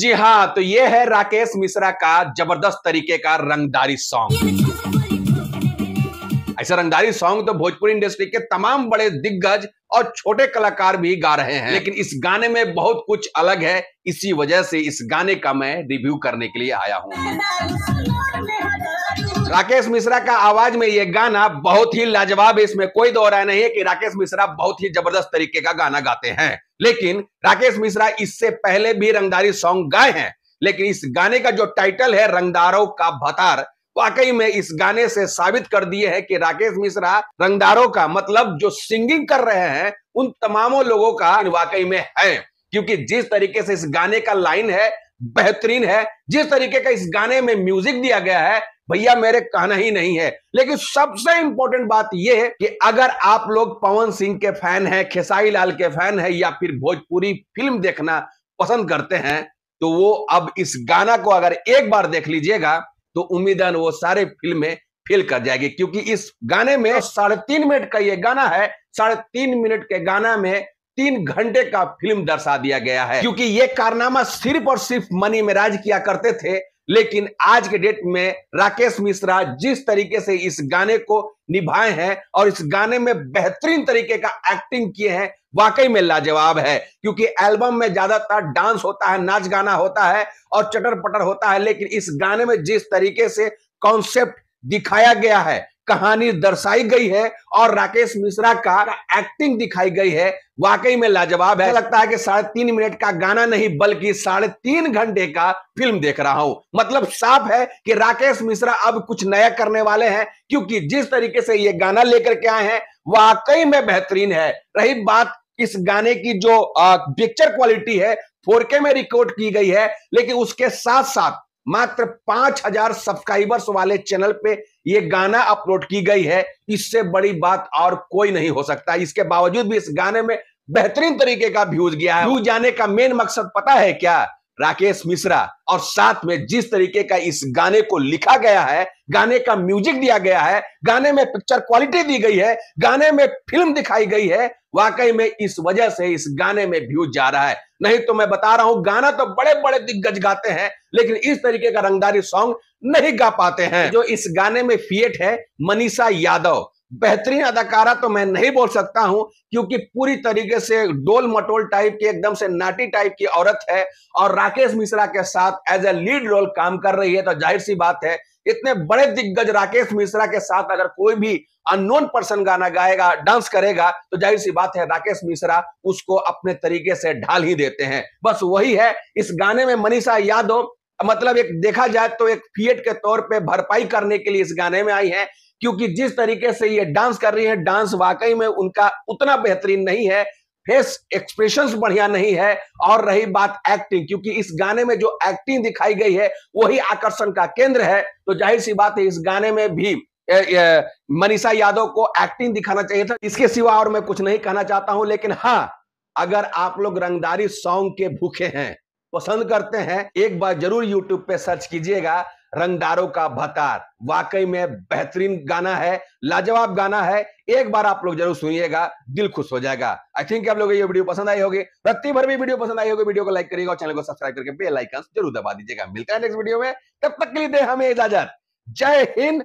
जी हाँ तो ये है राकेश मिश्रा का जबरदस्त तरीके का रंगदारी सॉन्ग ऐसा रंगदारी सॉन्ग तो भोजपुरी इंडस्ट्री के तमाम बड़े दिग्गज और छोटे कलाकार भी गा रहे हैं लेकिन इस गाने में बहुत कुछ अलग है इसी वजह से इस गाने का मैं रिव्यू करने के लिए आया हूँ राकेश मिश्रा का आवाज में यह गाना बहुत ही लाजवाब है इसमें कोई दो नहीं है कि राकेश मिश्रा बहुत ही जबरदस्त तरीके का गाना गाते हैं लेकिन राकेश मिश्रा इससे पहले भी रंगदारी सॉन्ग गाए हैं लेकिन इस गाने का जो टाइटल है रंगदारों का भतार वाकई में इस गाने से साबित कर दिए हैं कि राकेश मिश्रा रंगदारों का मतलब जो सिंगिंग कर रहे हैं उन तमामों लोगों का वाकई में है क्योंकि जिस तरीके से इस गाने का लाइन है बेहतरीन है जिस तरीके का इस गाने में म्यूजिक दिया गया है भैया मेरे कहना ही नहीं है लेकिन सबसे इंपॉर्टेंट बात यह है कि अगर आप लोग पवन सिंह के फैन हैं खेसाई लाल के फैन हैं या फिर भोजपुरी फिल्म देखना पसंद करते हैं तो वो अब इस गाना को अगर एक बार देख लीजिएगा तो उम्मीदन वो सारे फिल्में फिल कर जाएगी क्योंकि इस गाने में साढ़े तीन मिनट का ये गाना है साढ़े तीन मिनट के गाना में तीन घंटे का फिल्म दर्शा दिया गया है क्योंकि ये कारनामा सिर्फ और सिर्फ मनी में राज किया करते थे लेकिन आज के डेट में राकेश मिश्रा जिस तरीके से इस गाने को निभाए हैं और इस गाने में बेहतरीन तरीके का एक्टिंग किए हैं वाकई में लाजवाब है क्योंकि एल्बम में ज्यादातर डांस होता है नाच गाना होता है और चटर पटर होता है लेकिन इस गाने में जिस तरीके से कॉन्सेप्ट दिखाया गया है कहानी दर्शाई गई है और राकेश मिश्रा का एक्टिंग दिखाई गई है वाकई में लाजवाब है लगता है कि साढ़े तीन मिनट का गाना नहीं बल्कि साढ़े तीन घंटे का फिल्म देख रहा हूं मतलब साफ है कि राकेश मिश्रा अब कुछ नया करने वाले हैं क्योंकि जिस तरीके से ये गाना लेकर के आए हैं वाकई में बेहतरीन है रही बात इस गाने की जो पिक्चर क्वालिटी है 4K में रिकॉर्ड की गई है लेकिन उसके साथ साथ मात्र पांच हजार सब्सक्राइबर्स वाले चैनल पे ये गाना अपलोड की गई है इससे बड़ी बात और कोई नहीं हो सकता इसके बावजूद भी इस गाने में बेहतरीन तरीके का व्यूज गया है व्यूज जाने का मेन मकसद पता है क्या राकेश मिश्रा और साथ में जिस तरीके का इस गाने को लिखा गया है गाने का म्यूजिक दिया गया है गाने में पिक्चर क्वालिटी दी गई है गाने में फिल्म दिखाई गई है वाकई में इस वजह से इस गाने में व्यूज जा रहा है नहीं तो मैं बता रहा हूं गाना तो बड़े बड़े दिग्गज गाते हैं लेकिन इस तरीके का रंगदारी सॉन्ग नहीं गा पाते हैं जो इस गाने में फिएट है मनीषा यादव बेहतरीन अदाकारा तो मैं नहीं बोल सकता हूं क्योंकि पूरी तरीके से डोल मटोल टाइप की एकदम से नाटी टाइप की औरत है और राकेश मिश्रा के साथ एज ए लीड रोल काम कर रही है तो जाहिर सी बात है इतने बड़े दिग्गज राकेश मिश्रा के साथ अगर कोई भी अननोन पर्सन गाना गाएगा डांस करेगा तो जाहिर सी बात है राकेश मिश्रा उसको अपने तरीके से ढाल ही देते हैं बस वही है इस गाने में मनीषा यादव मतलब एक देखा जाए तो एक फीएट के तौर पे भरपाई करने के लिए इस गाने में आई है क्योंकि जिस तरीके से ये डांस कर रही है डांस वाकई में उनका उतना बेहतरीन नहीं है फेस एक्सप्रेशंस बढ़िया नहीं है और रही बात एक्टिंग क्योंकि इस गाने में जो एक्टिंग दिखाई गई है वही आकर्षण का केंद्र है तो जाहिर सी बात है इस गाने में भी मनीषा यादव को एक्टिंग दिखाना चाहिए था इसके सिवा और मैं कुछ नहीं कहना चाहता हूं लेकिन हाँ अगर आप लोग रंगदारी सॉन्ग के भूखे हैं पसंद करते हैं एक बार जरूर यूट्यूब पे सर्च कीजिएगा रंगदारों का भतार वाकई में बेहतरीन गाना है लाजवाब गाना है एक बार आप लोग जरूर सुनिएगा दिल खुश हो जाएगा आई थिंक आप लोग ये वीडियो पसंद आई होगी प्रति भर भी वीडियो पसंद आई होगी वीडियो को लाइक करिएगा और चैनल को सब्सक्राइब करके बेल आइकन जरूर दबा दीजिएगा मिलता है नेक्स्ट वीडियो में तब तक के लिए दे हमें इजाजत जय हिंद